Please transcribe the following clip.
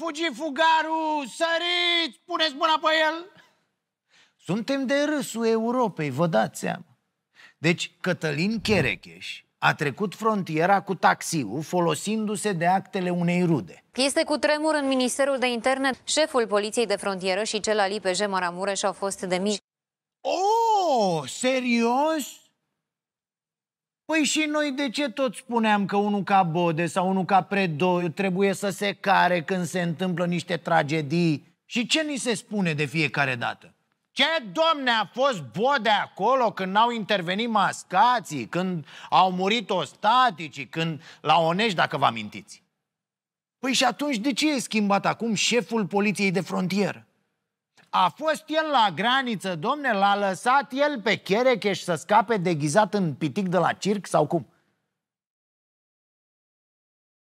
fugit fugarul, săriți, puneți mâna pe el! Suntem de râsul Europei, vă dați seama. Deci Cătălin Cherecheș a trecut frontiera cu taxiul, folosindu-se de actele unei rude. Este cu tremur în Ministerul de Interne. Șeful Poliției de Frontieră și cel al IPJ Maramureș au fost demiși. Oh, serios? Păi și noi de ce tot spuneam că unul ca Bode sau unul ca Predoi trebuie să se care când se întâmplă niște tragedii? Și ce ni se spune de fiecare dată? Ce, domne, a fost Bode acolo când n-au intervenit mascații, când au murit ostaticii, când la Onești, dacă vă amintiți? Păi și atunci de ce e schimbat acum șeful poliției de frontieră? A fost el la graniță, domne, l-a lăsat el pe Cherecheș să scape deghizat în pitic de la circ sau cum?